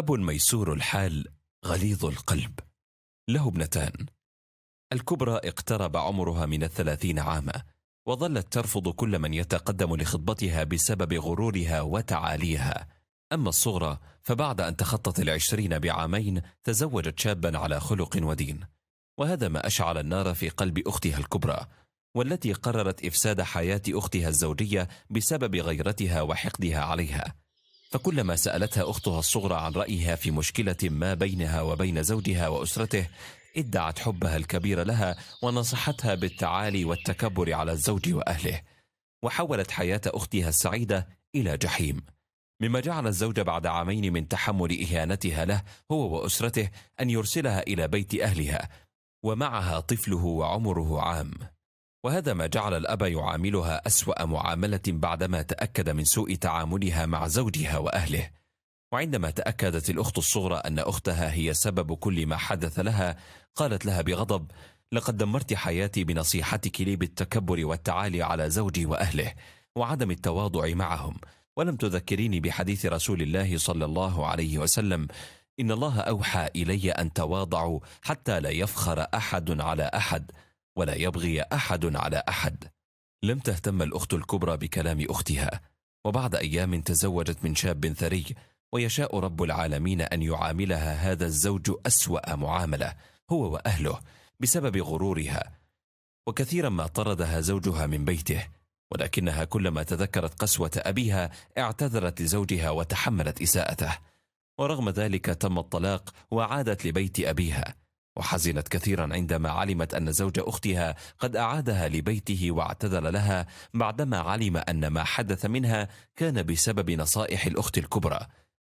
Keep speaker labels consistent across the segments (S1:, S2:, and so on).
S1: اب ميسور الحال غليظ القلب له ابنتان الكبرى اقترب عمرها من الثلاثين عاما وظلت ترفض كل من يتقدم لخطبتها بسبب غرورها وتعاليها أما الصغرى فبعد أن تخطت العشرين بعامين تزوجت شابا على خلق ودين وهذا ما أشعل النار في قلب أختها الكبرى والتي قررت إفساد حياة أختها الزوجية بسبب غيرتها وحقدها عليها فكلما سألتها أختها الصغرى عن رأيها في مشكلة ما بينها وبين زوجها وأسرته ادعت حبها الكبير لها ونصحتها بالتعالي والتكبر على الزوج وأهله وحولت حياة أختها السعيدة إلى جحيم مما جعل الزوج بعد عامين من تحمل إهانتها له هو وأسرته أن يرسلها إلى بيت أهلها ومعها طفله وعمره عام وهذا ما جعل الأب يعاملها أسوأ معاملة بعدما تأكد من سوء تعاملها مع زوجها وأهله وعندما تأكدت الأخت الصغرى أن أختها هي سبب كل ما حدث لها قالت لها بغضب لقد دمرت حياتي بنصيحتك لي بالتكبر والتعالي على زوجي وأهله وعدم التواضع معهم ولم تذكريني بحديث رسول الله صلى الله عليه وسلم إن الله أوحى إلي أن تواضعوا حتى لا يفخر أحد على أحد ولا يبغي احد على احد لم تهتم الاخت الكبرى بكلام اختها وبعد ايام تزوجت من شاب ثري ويشاء رب العالمين ان يعاملها هذا الزوج اسوا معامله هو واهله بسبب غرورها وكثيرا ما طردها زوجها من بيته ولكنها كلما تذكرت قسوه ابيها اعتذرت لزوجها وتحملت اساءته ورغم ذلك تم الطلاق وعادت لبيت ابيها وحزنت كثيرا عندما علمت أن زوج أختها قد أعادها لبيته واعتذر لها بعدما علم أن ما حدث منها كان بسبب نصائح الأخت الكبرى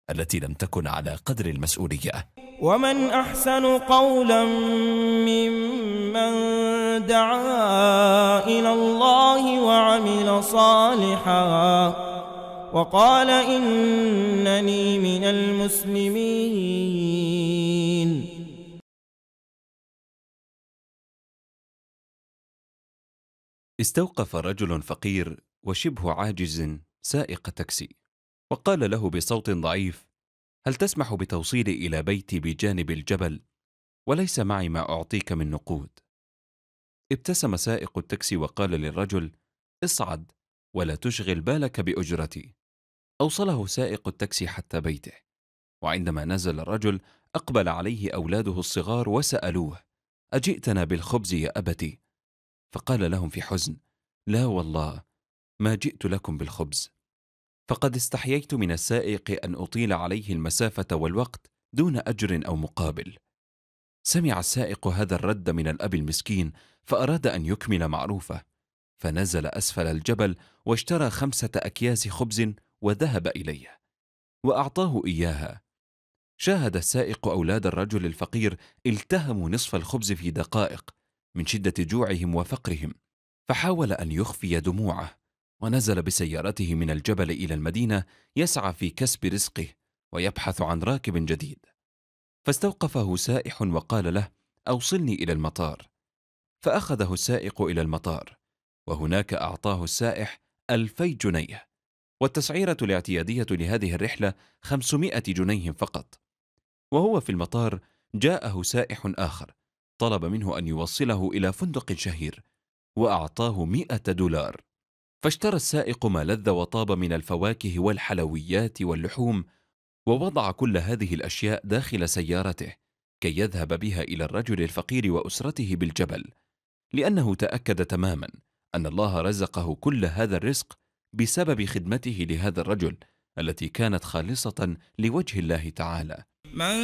S1: التي لم تكن على قدر المسؤولية
S2: ومن أحسن قولا ممن دعا إلى الله وعمل صالحا وقال إنني من
S1: المسلمين استوقف رجل فقير وشبه عاجز سائق تاكسي وقال له بصوت ضعيف هل تسمح بتوصيلي الى بيتي بجانب الجبل وليس معي ما اعطيك من نقود ابتسم سائق التاكسي وقال للرجل اصعد ولا تشغل بالك باجرتي اوصله سائق التاكسي حتى بيته وعندما نزل الرجل اقبل عليه اولاده الصغار وسالوه اجئتنا بالخبز يا ابتي فقال لهم في حزن لا والله ما جئت لكم بالخبز فقد استحييت من السائق أن أطيل عليه المسافة والوقت دون أجر أو مقابل سمع السائق هذا الرد من الأب المسكين فأراد أن يكمل معروفه فنزل أسفل الجبل واشترى خمسة أكياس خبز وذهب إليه وأعطاه إياها شاهد السائق أولاد الرجل الفقير التهموا نصف الخبز في دقائق من شده جوعهم وفقرهم فحاول ان يخفي دموعه ونزل بسيارته من الجبل الى المدينه يسعى في كسب رزقه ويبحث عن راكب جديد فاستوقفه سائح وقال له اوصلني الى المطار فاخذه السائق الى المطار وهناك اعطاه السائح الفي جنيه والتسعيره الاعتياديه لهذه الرحله خمسمائه جنيه فقط وهو في المطار جاءه سائح اخر طلب منه أن يوصله إلى فندق شهير وأعطاه مئة دولار فاشترى السائق ما لذ وطاب من الفواكه والحلويات واللحوم ووضع كل هذه الأشياء داخل سيارته كي يذهب بها إلى الرجل الفقير وأسرته بالجبل لأنه تأكد تماما أن الله رزقه كل هذا الرزق بسبب خدمته لهذا الرجل التي كانت خالصة لوجه الله تعالى
S2: من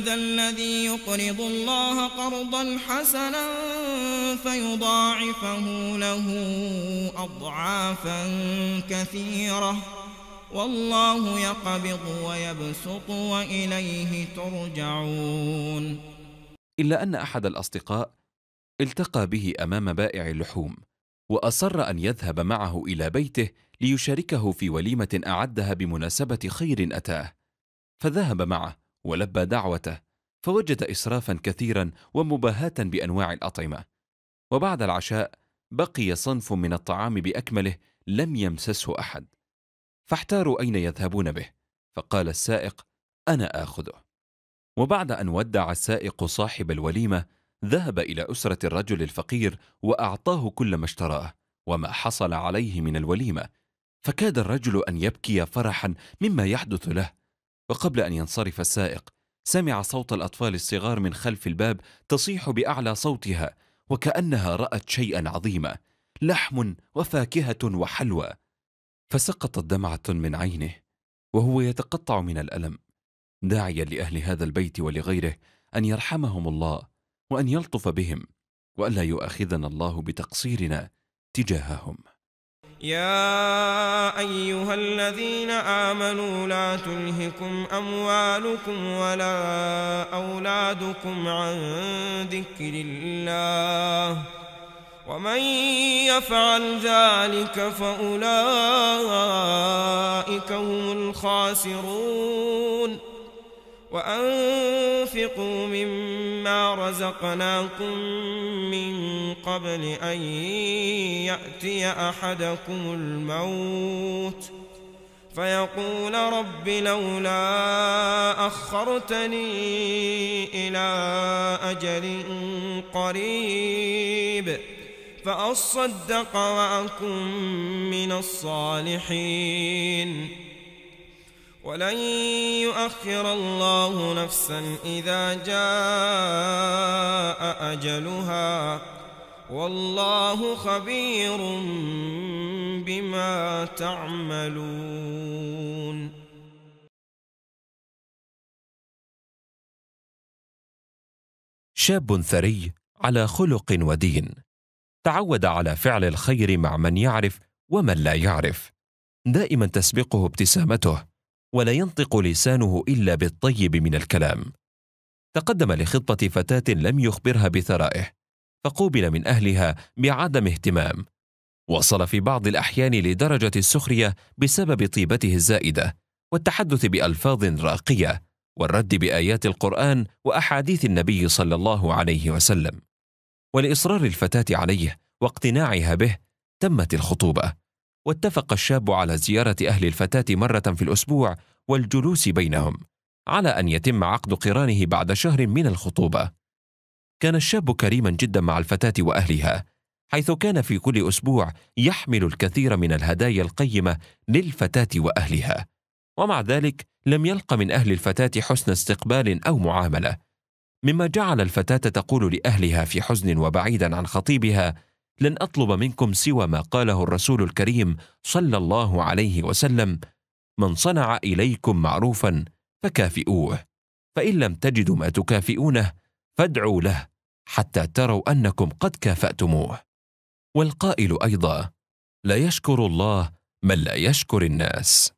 S2: ذا الذي يقرض الله قرضا حسنا فيضاعفه له أضعافا كثيرة والله يقبض ويبسط وإليه ترجعون
S1: إلا أن أحد الأصدقاء التقى به أمام بائع اللحوم وأصر أن يذهب معه إلى بيته ليشاركه في وليمة أعدها بمناسبة خير أتاه فذهب معه ولبى دعوته فوجد إسرافا كثيرا ومباهاة بأنواع الأطعمة وبعد العشاء بقي صنف من الطعام بأكمله لم يمسسه أحد فاحتاروا أين يذهبون به فقال السائق أنا آخذه وبعد أن ودع السائق صاحب الوليمة ذهب إلى أسرة الرجل الفقير وأعطاه كل ما اشتراه وما حصل عليه من الوليمة فكاد الرجل أن يبكي فرحا مما يحدث له وقبل أن ينصرف السائق سمع صوت الأطفال الصغار من خلف الباب تصيح بأعلى صوتها وكأنها رأت شيئا عظيما لحم وفاكهة وحلوى فسقطت دمعة من عينه وهو يتقطع من الألم داعيا لأهل هذا البيت ولغيره أن يرحمهم الله وأن يلطف بهم وألا يؤاخذنا الله بتقصيرنا تجاههم
S2: يا أيها الذين آمنوا لا تلهكم أموالكم ولا أولادكم عن ذكر الله ومن يفعل ذلك فأولئك هم الخاسرون وأنفقوا مما رزقناكم من قبل أن يأتي أحدكم الموت فيقول رب لولا أخرتني إلى أجل قريب فأصدق وأكن من الصالحين ولن يؤخر الله نفسا إذا جاء أجلها والله خبير بما تعملون
S1: شاب ثري على خلق ودين تعود على فعل الخير مع من يعرف ومن لا يعرف دائما تسبقه ابتسامته ولا ينطق لسانه الا بالطيب من الكلام تقدم لخطبه فتاه لم يخبرها بثرائه فقوبل من اهلها بعدم اهتمام وصل في بعض الاحيان لدرجه السخريه بسبب طيبته الزائده والتحدث بالفاظ راقيه والرد بايات القران واحاديث النبي صلى الله عليه وسلم ولاصرار الفتاه عليه واقتناعها به تمت الخطوبه واتفق الشاب على زيارة أهل الفتاة مرة في الأسبوع والجلوس بينهم، على أن يتم عقد قرانه بعد شهر من الخطوبة. كان الشاب كريما جدا مع الفتاة وأهلها، حيث كان في كل أسبوع يحمل الكثير من الهدايا القيمة للفتاة وأهلها، ومع ذلك لم يلق من أهل الفتاة حسن استقبال أو معاملة، مما جعل الفتاة تقول لأهلها في حزن وبعيدا عن خطيبها لن اطلب منكم سوى ما قاله الرسول الكريم صلى الله عليه وسلم من صنع اليكم معروفا فكافئوه فان لم تجدوا ما تكافئونه فادعوا له حتى تروا انكم قد كافاتموه والقائل ايضا لا يشكر الله من لا يشكر الناس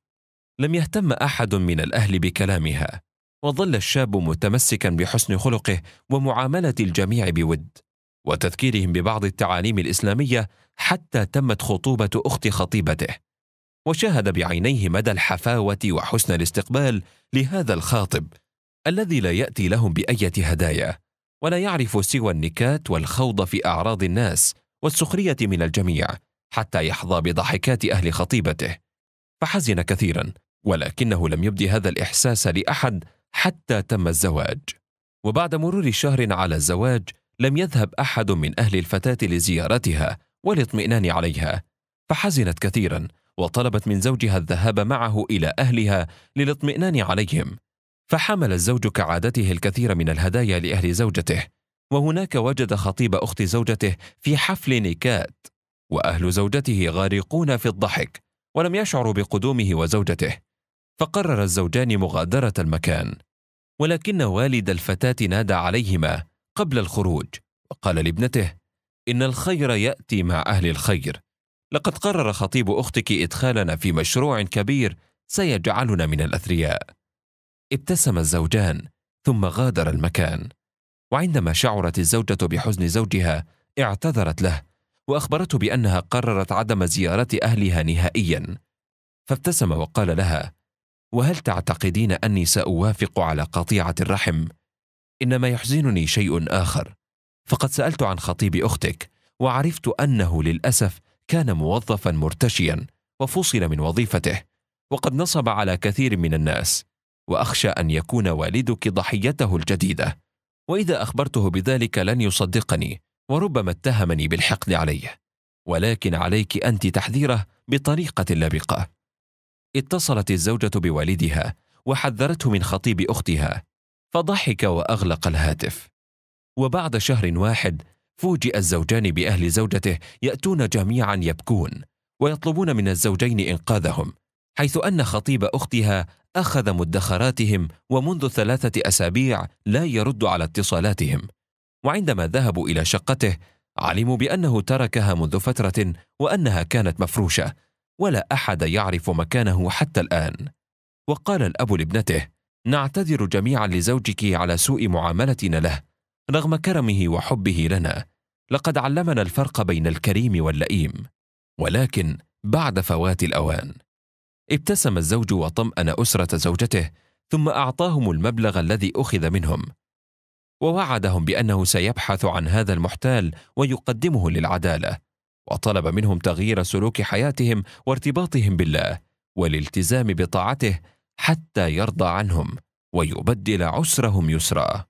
S1: لم يهتم احد من الاهل بكلامها وظل الشاب متمسكا بحسن خلقه ومعامله الجميع بود وتذكيرهم ببعض التعاليم الاسلاميه حتى تمت خطوبه اخت خطيبته وشاهد بعينيه مدى الحفاوه وحسن الاستقبال لهذا الخاطب الذي لا ياتي لهم بايه هدايا ولا يعرف سوى النكات والخوض في اعراض الناس والسخريه من الجميع حتى يحظى بضحكات اهل خطيبته فحزن كثيرا ولكنه لم يبدي هذا الاحساس لاحد حتى تم الزواج وبعد مرور شهر على الزواج لم يذهب أحد من أهل الفتاة لزيارتها والاطمئنان عليها فحزنت كثيرا وطلبت من زوجها الذهاب معه إلى أهلها للاطمئنان عليهم فحمل الزوج كعادته الكثير من الهدايا لأهل زوجته وهناك وجد خطيب أخت زوجته في حفل نكات وأهل زوجته غارقون في الضحك ولم يشعروا بقدومه وزوجته فقرر الزوجان مغادرة المكان ولكن والد الفتاة نادى عليهما قبل الخروج وقال لابنته إن الخير يأتي مع أهل الخير لقد قرر خطيب أختك إدخالنا في مشروع كبير سيجعلنا من الأثرياء ابتسم الزوجان ثم غادر المكان وعندما شعرت الزوجة بحزن زوجها اعتذرت له وأخبرته بأنها قررت عدم زيارة أهلها نهائيا فابتسم وقال لها وهل تعتقدين أني سأوافق على قطيعة الرحم؟ انما يحزنني شيء اخر فقد سالت عن خطيب اختك وعرفت انه للاسف كان موظفا مرتشيا وفصل من وظيفته وقد نصب على كثير من الناس واخشى ان يكون والدك ضحيته الجديده واذا اخبرته بذلك لن يصدقني وربما اتهمني بالحقد عليه ولكن عليك انت تحذيره بطريقه لبقه اتصلت الزوجه بوالدها وحذرته من خطيب اختها فضحك واغلق الهاتف وبعد شهر واحد فوجئ الزوجان باهل زوجته ياتون جميعا يبكون ويطلبون من الزوجين انقاذهم حيث ان خطيب اختها اخذ مدخراتهم ومنذ ثلاثه اسابيع لا يرد على اتصالاتهم وعندما ذهبوا الى شقته علموا بانه تركها منذ فتره وانها كانت مفروشه ولا احد يعرف مكانه حتى الان وقال الاب لابنته نعتذر جميعا لزوجك على سوء معاملتنا له رغم كرمه وحبه لنا لقد علمنا الفرق بين الكريم واللئيم ولكن بعد فوات الاوان ابتسم الزوج وطمأن أسرة زوجته ثم أعطاهم المبلغ الذي أخذ منهم ووعدهم بأنه سيبحث عن هذا المحتال ويقدمه للعدالة وطلب منهم تغيير سلوك حياتهم وارتباطهم بالله والالتزام بطاعته حتى يرضى عنهم ويبدل عسرهم يسرا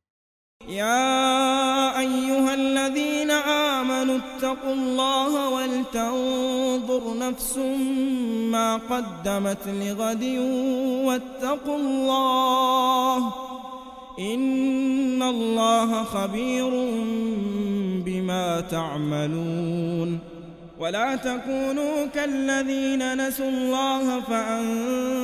S2: يا أيها الذين آمنوا اتقوا الله ولتنظر نفس ما قدمت لغد واتقوا الله إن الله خبير بما تعملون ولا تكونوا كالذين نسوا الله فأنتم